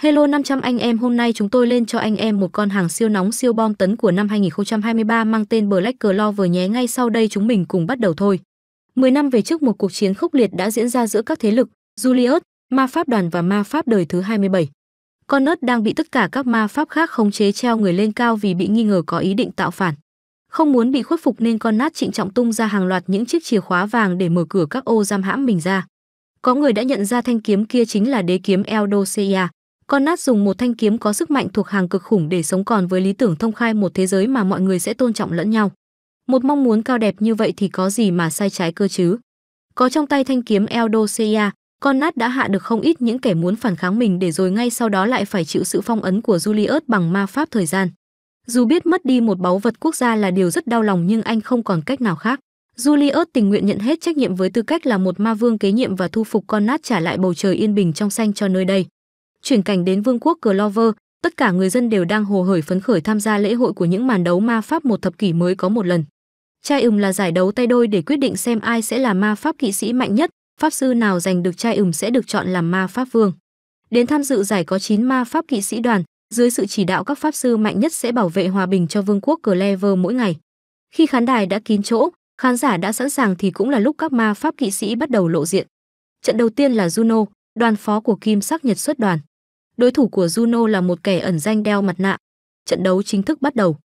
Hello 500 anh em, hôm nay chúng tôi lên cho anh em một con hàng siêu nóng siêu bom tấn của năm 2023 mang tên Black Clover nhé. Ngay sau đây chúng mình cùng bắt đầu thôi. 10 năm về trước một cuộc chiến khốc liệt đã diễn ra giữa các thế lực Julius, ma pháp đoàn và ma pháp đời thứ 27. Con ớt đang bị tất cả các ma pháp khác khống chế treo người lên cao vì bị nghi ngờ có ý định tạo phản. Không muốn bị khuất phục nên con nát trịnh trọng tung ra hàng loạt những chiếc chìa khóa vàng để mở cửa các ô giam hãm mình ra. Có người đã nhận ra thanh kiếm kia chính là đế kiếm Eldosia con nát dùng một thanh kiếm có sức mạnh thuộc hàng cực khủng để sống còn với lý tưởng thông khai một thế giới mà mọi người sẽ tôn trọng lẫn nhau một mong muốn cao đẹp như vậy thì có gì mà sai trái cơ chứ có trong tay thanh kiếm Eldosia, con nát đã hạ được không ít những kẻ muốn phản kháng mình để rồi ngay sau đó lại phải chịu sự phong ấn của Julius bằng ma pháp thời gian. Dù biết mất đi một báu vật quốc gia là điều rất đau lòng nhưng anh không còn cách nào khác. Julius tình nguyện nhận hết trách nhiệm với tư cách là một ma vương kế nhiệm và thu phục con nát trả lại bầu trời yên bình trong xanh cho nơi đây chuyển cảnh đến vương quốc Clover, tất cả người dân đều đang hồ hởi phấn khởi tham gia lễ hội của những màn đấu ma pháp một thập kỷ mới có một lần. Trai ừm là giải đấu tay đôi để quyết định xem ai sẽ là ma pháp kỵ sĩ mạnh nhất, pháp sư nào giành được trai ừm sẽ được chọn làm ma pháp vương. Đến tham dự giải có 9 ma pháp kỵ sĩ đoàn, dưới sự chỉ đạo các pháp sư mạnh nhất sẽ bảo vệ hòa bình cho vương quốc Clever mỗi ngày. Khi khán đài đã kín chỗ, khán giả đã sẵn sàng thì cũng là lúc các ma pháp kỵ sĩ bắt đầu lộ diện. Trận đầu tiên là Juno, đoàn phó của Kim Sắc Nhật xuất đoàn. Đối thủ của Juno là một kẻ ẩn danh đeo mặt nạ. Trận đấu chính thức bắt đầu.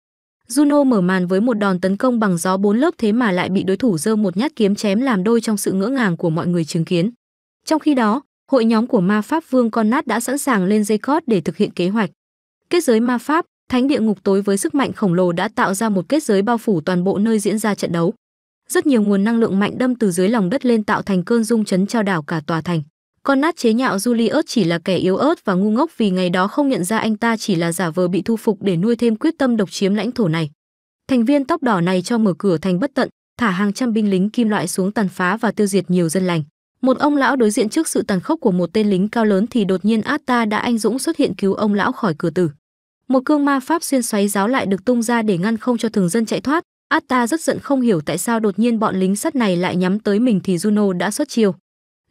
Juno mở màn với một đòn tấn công bằng gió bốn lớp thế mà lại bị đối thủ giơ một nhát kiếm chém làm đôi trong sự ngỡ ngàng của mọi người chứng kiến. Trong khi đó, hội nhóm của ma pháp vương Con Nát đã sẵn sàng lên dây cót để thực hiện kế hoạch. Kết giới ma pháp, thánh địa ngục tối với sức mạnh khổng lồ đã tạo ra một kết giới bao phủ toàn bộ nơi diễn ra trận đấu. Rất nhiều nguồn năng lượng mạnh đâm từ dưới lòng đất lên tạo thành cơn rung chấn trao đảo cả tòa thành. Con nát chế nhạo Julius chỉ là kẻ yếu ớt và ngu ngốc vì ngày đó không nhận ra anh ta chỉ là giả vờ bị thu phục để nuôi thêm quyết tâm độc chiếm lãnh thổ này. Thành viên tóc đỏ này cho mở cửa thành bất tận, thả hàng trăm binh lính kim loại xuống tàn phá và tiêu diệt nhiều dân lành. Một ông lão đối diện trước sự tàn khốc của một tên lính cao lớn thì đột nhiên Atta đã anh dũng xuất hiện cứu ông lão khỏi cửa tử. Một cương ma pháp xuyên xoáy giáo lại được tung ra để ngăn không cho thường dân chạy thoát. Atta rất giận không hiểu tại sao đột nhiên bọn lính sắt này lại nhắm tới mình thì Juno đã xuất chiêu.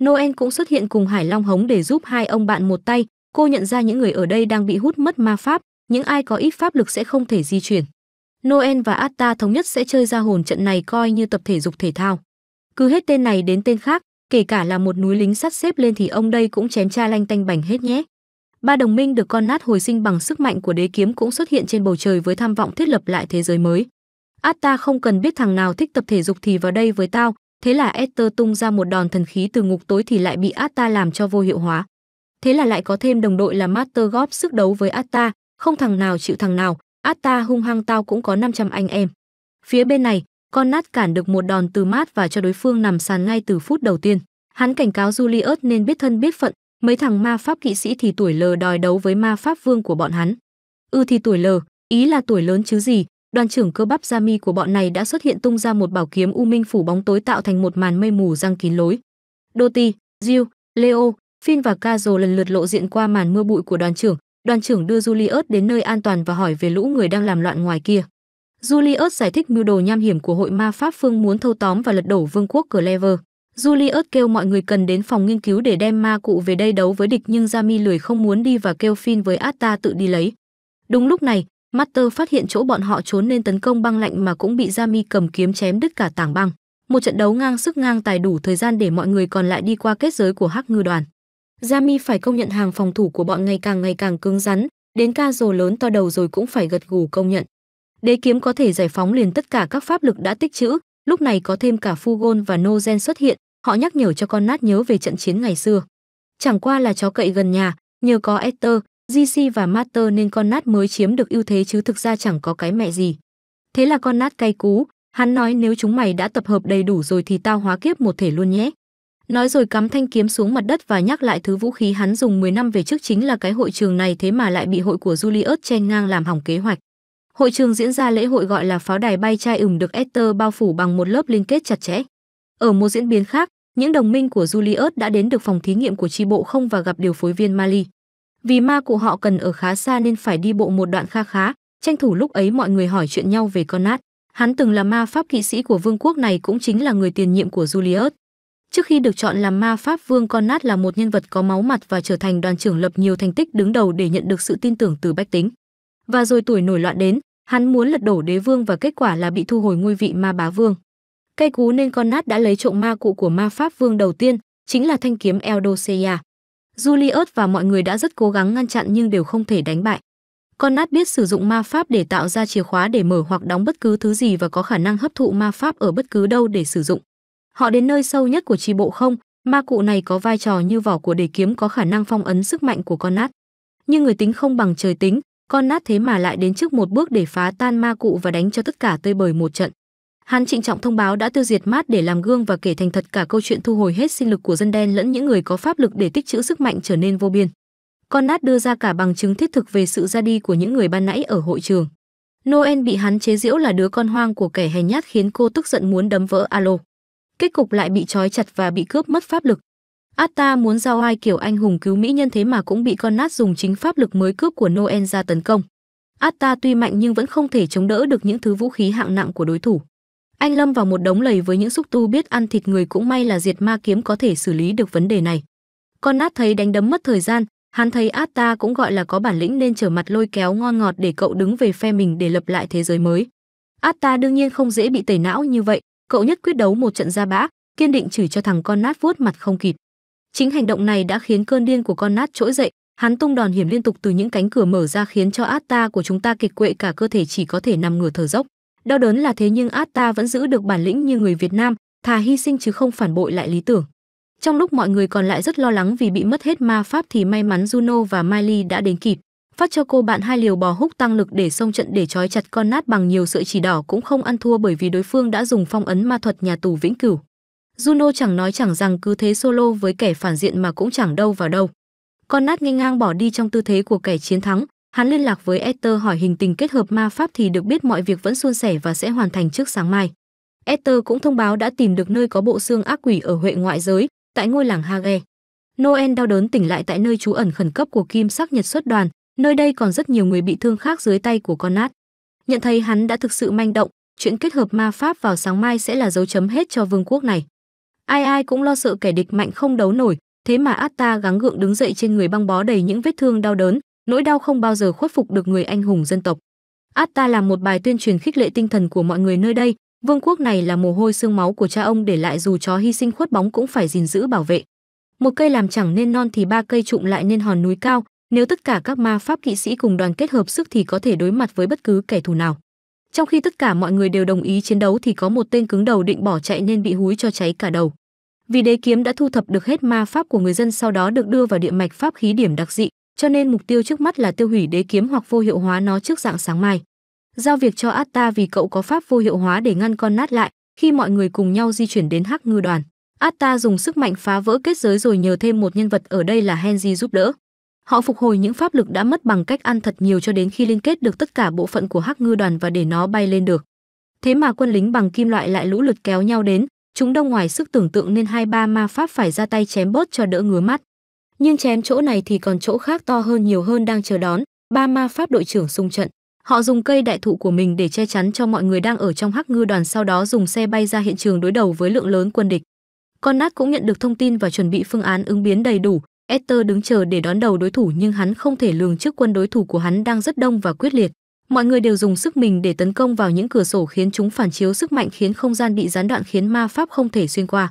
Noel cũng xuất hiện cùng Hải Long Hống để giúp hai ông bạn một tay. Cô nhận ra những người ở đây đang bị hút mất ma pháp, những ai có ít pháp lực sẽ không thể di chuyển. Noel và Atta thống nhất sẽ chơi ra hồn trận này coi như tập thể dục thể thao. Cứ hết tên này đến tên khác, kể cả là một núi lính sắt xếp lên thì ông đây cũng chém cha lanh tanh bành hết nhé. Ba đồng minh được con nát hồi sinh bằng sức mạnh của đế kiếm cũng xuất hiện trên bầu trời với tham vọng thiết lập lại thế giới mới. Atta không cần biết thằng nào thích tập thể dục thì vào đây với tao, Thế là Esther tung ra một đòn thần khí từ ngục tối thì lại bị Atta làm cho vô hiệu hóa. Thế là lại có thêm đồng đội là Master góp sức đấu với Atta, không thằng nào chịu thằng nào, Atta hung hăng tao cũng có 500 anh em. Phía bên này, con nát cản được một đòn từ mát và cho đối phương nằm sàn ngay từ phút đầu tiên. Hắn cảnh cáo Julius nên biết thân biết phận, mấy thằng ma pháp kỵ sĩ thì tuổi lờ đòi đấu với ma pháp vương của bọn hắn. Ừ thì tuổi lờ, ý là tuổi lớn chứ gì, đoàn trưởng cơ bắp da của bọn này đã xuất hiện tung ra một bảo kiếm u minh phủ bóng tối tạo thành một màn mây mù răng kín lối. Doti, Jill, Leo, Finn và Kazo lần lượt lộ diện qua màn mưa bụi của đoàn trưởng. Đoàn trưởng đưa Julius đến nơi an toàn và hỏi về lũ người đang làm loạn ngoài kia. Julius giải thích mưu đồ nham hiểm của hội ma pháp phương muốn thâu tóm và lật đổ vương quốc Clever. Julius kêu mọi người cần đến phòng nghiên cứu để đem ma cụ về đây đấu với địch nhưng Jami lười không muốn đi và kêu Finn với Atta tự đi lấy. Đúng lúc này, Master phát hiện chỗ bọn họ trốn nên tấn công băng lạnh mà cũng bị Gia cầm kiếm chém đứt cả tảng băng. Một trận đấu ngang sức ngang tài đủ thời gian để mọi người còn lại đi qua kết giới của Hắc Ngư đoàn. Gia phải công nhận hàng phòng thủ của bọn ngày càng ngày càng cứng rắn, đến ca rồ lớn to đầu rồi cũng phải gật gù công nhận. Đế kiếm có thể giải phóng liền tất cả các pháp lực đã tích trữ, lúc này có thêm cả Fugon và Nozen xuất hiện, họ nhắc nhở cho con nát nhớ về trận chiến ngày xưa. Chẳng qua là chó cậy gần nhà, nhờ có Esther, GC và Master nên con nát mới chiếm được ưu thế chứ thực ra chẳng có cái mẹ gì. Thế là con nát cay cú, hắn nói nếu chúng mày đã tập hợp đầy đủ rồi thì tao hóa kiếp một thể luôn nhé. Nói rồi cắm thanh kiếm xuống mặt đất và nhắc lại thứ vũ khí hắn dùng 10 năm về trước chính là cái hội trường này thế mà lại bị hội của Julius chen ngang làm hỏng kế hoạch. Hội trường diễn ra lễ hội gọi là pháo đài bay chai ửng được Esther bao phủ bằng một lớp liên kết chặt chẽ. Ở một diễn biến khác, những đồng minh của Julius đã đến được phòng thí nghiệm của tri bộ không và gặp điều phối viên Mali. Vì ma cụ họ cần ở khá xa nên phải đi bộ một đoạn kha khá, tranh thủ lúc ấy mọi người hỏi chuyện nhau về con nát. Hắn từng là ma pháp kỵ sĩ của vương quốc này cũng chính là người tiền nhiệm của Julius. Trước khi được chọn làm ma pháp vương con nát là một nhân vật có máu mặt và trở thành đoàn trưởng lập nhiều thành tích đứng đầu để nhận được sự tin tưởng từ bách tính. Và rồi tuổi nổi loạn đến, hắn muốn lật đổ đế vương và kết quả là bị thu hồi ngôi vị ma bá vương. Cây cú nên con nát đã lấy trộm ma cụ của ma pháp vương đầu tiên, chính là thanh kiếm Eldoseia. Julius và mọi người đã rất cố gắng ngăn chặn nhưng đều không thể đánh bại. Con nát biết sử dụng ma pháp để tạo ra chìa khóa để mở hoặc đóng bất cứ thứ gì và có khả năng hấp thụ ma pháp ở bất cứ đâu để sử dụng. Họ đến nơi sâu nhất của tri bộ không, ma cụ này có vai trò như vỏ của đề kiếm có khả năng phong ấn sức mạnh của con nát. Nhưng người tính không bằng trời tính, Con nát thế mà lại đến trước một bước để phá tan ma cụ và đánh cho tất cả tơi bời một trận. Hắn trịnh trọng thông báo đã tiêu diệt mát để làm gương và kể thành thật cả câu chuyện thu hồi hết sinh lực của dân đen lẫn những người có pháp lực để tích trữ sức mạnh trở nên vô biên. Con nát đưa ra cả bằng chứng thiết thực về sự ra đi của những người ban nãy ở hội trường. Noel bị hắn chế giễu là đứa con hoang của kẻ hèn nhát khiến cô tức giận muốn đấm vỡ alo. Kết cục lại bị trói chặt và bị cướp mất pháp lực. Atta muốn giao ai kiểu anh hùng cứu mỹ nhân thế mà cũng bị con nát dùng chính pháp lực mới cướp của Noel ra tấn công. Atta tuy mạnh nhưng vẫn không thể chống đỡ được những thứ vũ khí hạng nặng của đối thủ anh lâm vào một đống lầy với những xúc tu biết ăn thịt người cũng may là diệt ma kiếm có thể xử lý được vấn đề này con nát thấy đánh đấm mất thời gian hắn thấy át ta cũng gọi là có bản lĩnh nên trở mặt lôi kéo ngon ngọt để cậu đứng về phe mình để lập lại thế giới mới át ta đương nhiên không dễ bị tẩy não như vậy cậu nhất quyết đấu một trận ra bã kiên định chửi cho thằng con nát vuốt mặt không kịp chính hành động này đã khiến cơn điên của con nát trỗi dậy hắn tung đòn hiểm liên tục từ những cánh cửa mở ra khiến cho át ta của chúng ta kiệt quệ cả cơ thể chỉ có thể nằm ngửa thở dốc Đau đớn là thế nhưng Atta vẫn giữ được bản lĩnh như người Việt Nam, thà hy sinh chứ không phản bội lại lý tưởng. Trong lúc mọi người còn lại rất lo lắng vì bị mất hết ma pháp thì may mắn Juno và Miley đã đến kịp, phát cho cô bạn hai liều bò húc tăng lực để xông trận để trói chặt con nát bằng nhiều sợi chỉ đỏ cũng không ăn thua bởi vì đối phương đã dùng phong ấn ma thuật nhà tù vĩnh cửu. Juno chẳng nói chẳng rằng cứ thế solo với kẻ phản diện mà cũng chẳng đâu vào đâu. Con nát nghênh ngang bỏ đi trong tư thế của kẻ chiến thắng, Hắn liên lạc với Esther hỏi hình tình kết hợp ma pháp thì được biết mọi việc vẫn suôn sẻ và sẽ hoàn thành trước sáng mai. Esther cũng thông báo đã tìm được nơi có bộ xương ác quỷ ở Huệ ngoại giới, tại ngôi làng Hage. Noel đau đớn tỉnh lại tại nơi trú ẩn khẩn cấp của Kim Sắc Nhật xuất đoàn, nơi đây còn rất nhiều người bị thương khác dưới tay của con nát. Nhận thấy hắn đã thực sự manh động, chuyện kết hợp ma pháp vào sáng mai sẽ là dấu chấm hết cho vương quốc này. Ai ai cũng lo sợ kẻ địch mạnh không đấu nổi, thế mà Atta gắng gượng đứng dậy trên người băng bó đầy những vết thương đau đớn, nỗi đau không bao giờ khuất phục được người anh hùng dân tộc. Atta là một bài tuyên truyền khích lệ tinh thần của mọi người nơi đây, vương quốc này là mồ hôi xương máu của cha ông để lại dù chó hy sinh khuất bóng cũng phải gìn giữ bảo vệ. Một cây làm chẳng nên non thì ba cây trụm lại nên hòn núi cao, nếu tất cả các ma pháp kỵ sĩ cùng đoàn kết hợp sức thì có thể đối mặt với bất cứ kẻ thù nào. Trong khi tất cả mọi người đều đồng ý chiến đấu thì có một tên cứng đầu định bỏ chạy nên bị húi cho cháy cả đầu. Vì đế kiếm đã thu thập được hết ma pháp của người dân sau đó được đưa vào địa mạch pháp khí điểm đặc dị, cho nên mục tiêu trước mắt là tiêu hủy đế kiếm hoặc vô hiệu hóa nó trước dạng sáng mai. Giao việc cho Atta vì cậu có pháp vô hiệu hóa để ngăn con nát lại, khi mọi người cùng nhau di chuyển đến Hắc Ngư đoàn, Atta dùng sức mạnh phá vỡ kết giới rồi nhờ thêm một nhân vật ở đây là Henry giúp đỡ. Họ phục hồi những pháp lực đã mất bằng cách ăn thật nhiều cho đến khi liên kết được tất cả bộ phận của Hắc Ngư đoàn và để nó bay lên được. Thế mà quân lính bằng kim loại lại lũ lượt kéo nhau đến, chúng đông ngoài sức tưởng tượng nên hai ba ma pháp phải ra tay chém bớt cho đỡ ngứa mắt nhưng chém chỗ này thì còn chỗ khác to hơn nhiều hơn đang chờ đón ba ma pháp đội trưởng xung trận họ dùng cây đại thụ của mình để che chắn cho mọi người đang ở trong hắc ngư đoàn sau đó dùng xe bay ra hiện trường đối đầu với lượng lớn quân địch con nát cũng nhận được thông tin và chuẩn bị phương án ứng biến đầy đủ Esther đứng chờ để đón đầu đối thủ nhưng hắn không thể lường trước quân đối thủ của hắn đang rất đông và quyết liệt. Mọi người đều dùng sức mình để tấn công vào những cửa sổ khiến chúng phản chiếu sức mạnh khiến không gian bị gián đoạn khiến ma pháp không thể xuyên qua.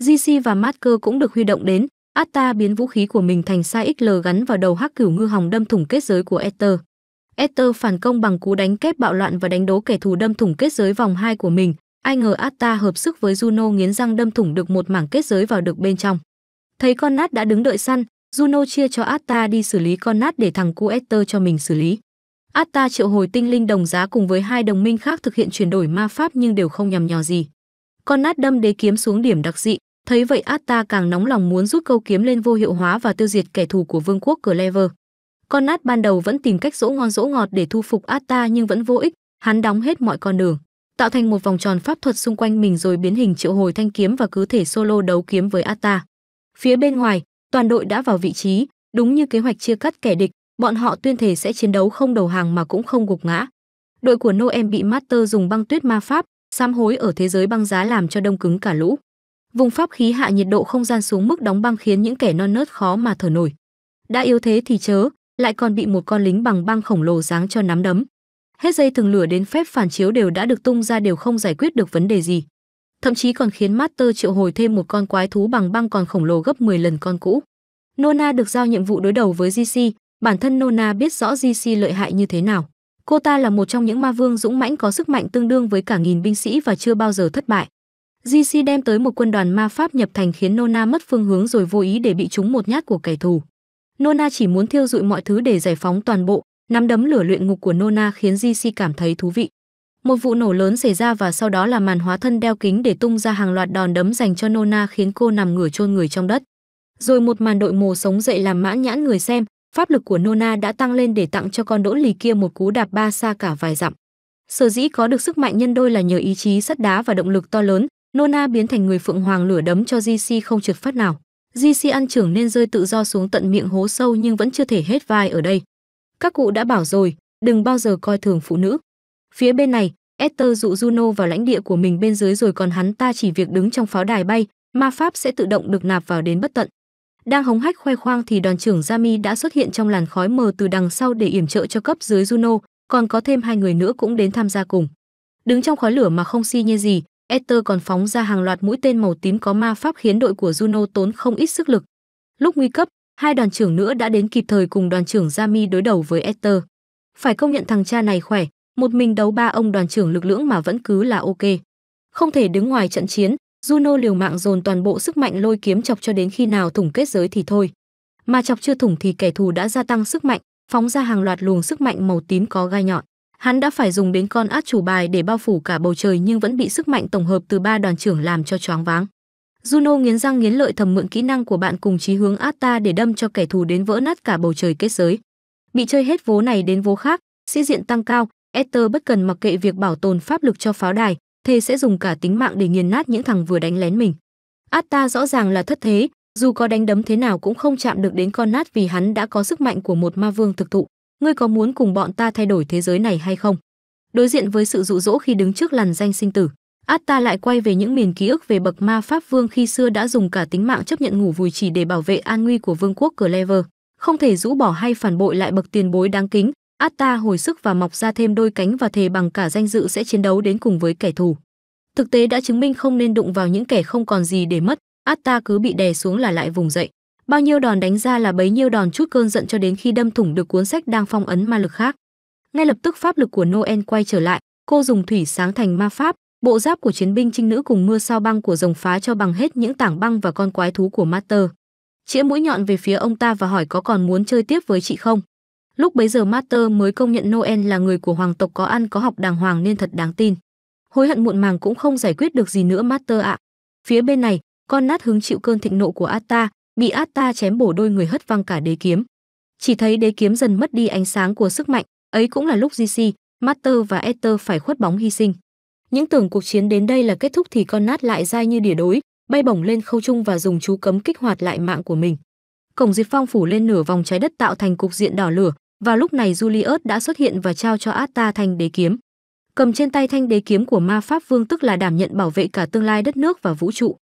GC và Marker cũng được huy động đến, Atta biến vũ khí của mình thành sai XL gắn vào đầu hắc cửu ngư hòng đâm thủng kết giới của Ether. Ether phản công bằng cú đánh kép bạo loạn và đánh đố kẻ thù đâm thủng kết giới vòng 2 của mình. Ai ngờ Atta hợp sức với Juno nghiến răng đâm thủng được một mảng kết giới vào được bên trong. Thấy con nát đã đứng đợi săn, Juno chia cho Atta đi xử lý con nát để thằng cu Ether cho mình xử lý. Atta triệu hồi tinh linh đồng giá cùng với hai đồng minh khác thực hiện chuyển đổi ma pháp nhưng đều không nhằm nhò gì. Con nát đâm đế kiếm xuống điểm đặc dị, Thấy vậy Atta càng nóng lòng muốn rút câu kiếm lên vô hiệu hóa và tiêu diệt kẻ thù của vương quốc Clever. Con nát ban đầu vẫn tìm cách dỗ ngon dỗ ngọt để thu phục Atta nhưng vẫn vô ích, hắn đóng hết mọi con đường, tạo thành một vòng tròn pháp thuật xung quanh mình rồi biến hình triệu hồi thanh kiếm và cứ thể solo đấu kiếm với Atta. Phía bên ngoài, toàn đội đã vào vị trí, đúng như kế hoạch chia cắt kẻ địch, bọn họ tuyên thể sẽ chiến đấu không đầu hàng mà cũng không gục ngã. Đội của Noem bị Master dùng băng tuyết ma pháp, sám hối ở thế giới băng giá làm cho đông cứng cả lũ. Vùng pháp khí hạ nhiệt độ không gian xuống mức đóng băng khiến những kẻ non nớt khó mà thở nổi. Đã yếu thế thì chớ, lại còn bị một con lính bằng băng khổng lồ giáng cho nắm đấm. Hết dây thường lửa đến phép phản chiếu đều đã được tung ra đều không giải quyết được vấn đề gì. Thậm chí còn khiến Master triệu hồi thêm một con quái thú bằng băng còn khổng lồ gấp 10 lần con cũ. Nona được giao nhiệm vụ đối đầu với GC, bản thân Nona biết rõ GC lợi hại như thế nào. Cô ta là một trong những ma vương dũng mãnh có sức mạnh tương đương với cả nghìn binh sĩ và chưa bao giờ thất bại. GC đem tới một quân đoàn ma pháp nhập thành khiến Nona mất phương hướng rồi vô ý để bị trúng một nhát của kẻ thù. Nona chỉ muốn thiêu dụi mọi thứ để giải phóng toàn bộ, nắm đấm lửa luyện ngục của Nona khiến GC cảm thấy thú vị. Một vụ nổ lớn xảy ra và sau đó là màn hóa thân đeo kính để tung ra hàng loạt đòn đấm dành cho Nona khiến cô nằm ngửa chôn người trong đất. Rồi một màn đội mồ sống dậy làm mãn nhãn người xem, pháp lực của Nona đã tăng lên để tặng cho con đỗ lì kia một cú đạp ba xa cả vài dặm. Sở dĩ có được sức mạnh nhân đôi là nhờ ý chí sắt đá và động lực to lớn, Nona biến thành người phượng hoàng lửa đấm cho GC không trượt phát nào. GC ăn trưởng nên rơi tự do xuống tận miệng hố sâu nhưng vẫn chưa thể hết vai ở đây. Các cụ đã bảo rồi, đừng bao giờ coi thường phụ nữ. Phía bên này, Esther dụ Juno vào lãnh địa của mình bên dưới rồi còn hắn ta chỉ việc đứng trong pháo đài bay, ma pháp sẽ tự động được nạp vào đến bất tận. Đang hống hách khoe khoang thì đoàn trưởng Jami đã xuất hiện trong làn khói mờ từ đằng sau để yểm trợ cho cấp dưới Juno, còn có thêm hai người nữa cũng đến tham gia cùng. Đứng trong khói lửa mà không si nhê gì, Esther còn phóng ra hàng loạt mũi tên màu tím có ma pháp khiến đội của Juno tốn không ít sức lực. Lúc nguy cấp, hai đoàn trưởng nữa đã đến kịp thời cùng đoàn trưởng Jami đối đầu với Esther. Phải công nhận thằng cha này khỏe, một mình đấu ba ông đoàn trưởng lực lưỡng mà vẫn cứ là ok. Không thể đứng ngoài trận chiến, Juno liều mạng dồn toàn bộ sức mạnh lôi kiếm chọc cho đến khi nào thủng kết giới thì thôi. Mà chọc chưa thủng thì kẻ thù đã gia tăng sức mạnh, phóng ra hàng loạt luồng sức mạnh màu tím có gai nhọn. Hắn đã phải dùng đến con át chủ bài để bao phủ cả bầu trời nhưng vẫn bị sức mạnh tổng hợp từ ba đoàn trưởng làm cho choáng váng. Juno nghiến răng nghiến lợi thầm mượn kỹ năng của bạn cùng chí hướng át ta để đâm cho kẻ thù đến vỡ nát cả bầu trời kết giới. Bị chơi hết vố này đến vố khác, sĩ diện tăng cao, Esther bất cần mặc kệ việc bảo tồn pháp lực cho pháo đài, thề sẽ dùng cả tính mạng để nghiền nát những thằng vừa đánh lén mình. Atta rõ ràng là thất thế, dù có đánh đấm thế nào cũng không chạm được đến con nát vì hắn đã có sức mạnh của một ma vương thực thụ ngươi có muốn cùng bọn ta thay đổi thế giới này hay không đối diện với sự dụ dỗ khi đứng trước làn danh sinh tử Atta lại quay về những miền ký ức về bậc ma pháp vương khi xưa đã dùng cả tính mạng chấp nhận ngủ vùi chỉ để bảo vệ an nguy của vương quốc Clever. Không thể rũ bỏ hay phản bội lại bậc tiền bối đáng kính, Atta hồi sức và mọc ra thêm đôi cánh và thề bằng cả danh dự sẽ chiến đấu đến cùng với kẻ thù. Thực tế đã chứng minh không nên đụng vào những kẻ không còn gì để mất, Atta cứ bị đè xuống là lại vùng dậy bao nhiêu đòn đánh ra là bấy nhiêu đòn chút cơn giận cho đến khi đâm thủng được cuốn sách đang phong ấn ma lực khác ngay lập tức pháp lực của noel quay trở lại cô dùng thủy sáng thành ma pháp bộ giáp của chiến binh trinh nữ cùng mưa sao băng của rồng phá cho bằng hết những tảng băng và con quái thú của master chĩa mũi nhọn về phía ông ta và hỏi có còn muốn chơi tiếp với chị không lúc bấy giờ master mới công nhận noel là người của hoàng tộc có ăn có học đàng hoàng nên thật đáng tin hối hận muộn màng cũng không giải quyết được gì nữa master ạ phía bên này con nát hứng chịu cơn thịnh nộ của atta bị át ta chém bổ đôi người hất văng cả đế kiếm chỉ thấy đế kiếm dần mất đi ánh sáng của sức mạnh ấy cũng là lúc gc master và ether phải khuất bóng hy sinh những tưởng cuộc chiến đến đây là kết thúc thì con nát lại dai như đỉa đối bay bổng lên khâu trung và dùng chú cấm kích hoạt lại mạng của mình cổng diệt phong phủ lên nửa vòng trái đất tạo thành cục diện đỏ lửa và lúc này Julius đã xuất hiện và trao cho Atta thanh đế kiếm. Cầm trên tay thanh đế kiếm của ma pháp vương tức là đảm nhận bảo vệ cả tương lai đất nước và vũ trụ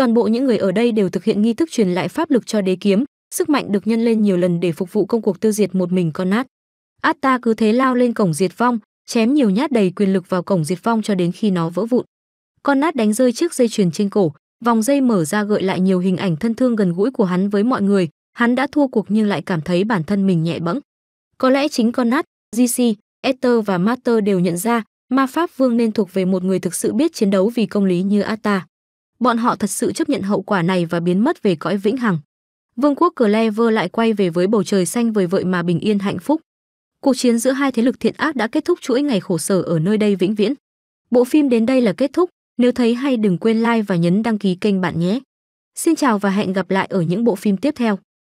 toàn bộ những người ở đây đều thực hiện nghi thức truyền lại pháp lực cho đế kiếm, sức mạnh được nhân lên nhiều lần để phục vụ công cuộc tiêu diệt một mình con nát. Atta cứ thế lao lên cổng diệt vong, chém nhiều nhát đầy quyền lực vào cổng diệt vong cho đến khi nó vỡ vụn. Con nát đánh rơi chiếc dây chuyền trên cổ, vòng dây mở ra gợi lại nhiều hình ảnh thân thương gần gũi của hắn với mọi người, hắn đã thua cuộc nhưng lại cảm thấy bản thân mình nhẹ bẫng. Có lẽ chính con nát, GC, Esther và Master đều nhận ra ma pháp vương nên thuộc về một người thực sự biết chiến đấu vì công lý như Ata bọn họ thật sự chấp nhận hậu quả này và biến mất về cõi vĩnh hằng. Vương quốc Clever lại quay về với bầu trời xanh vời vợi mà bình yên hạnh phúc. Cuộc chiến giữa hai thế lực thiện ác đã kết thúc chuỗi ngày khổ sở ở nơi đây vĩnh viễn. Bộ phim đến đây là kết thúc, nếu thấy hay đừng quên like và nhấn đăng ký kênh bạn nhé. Xin chào và hẹn gặp lại ở những bộ phim tiếp theo.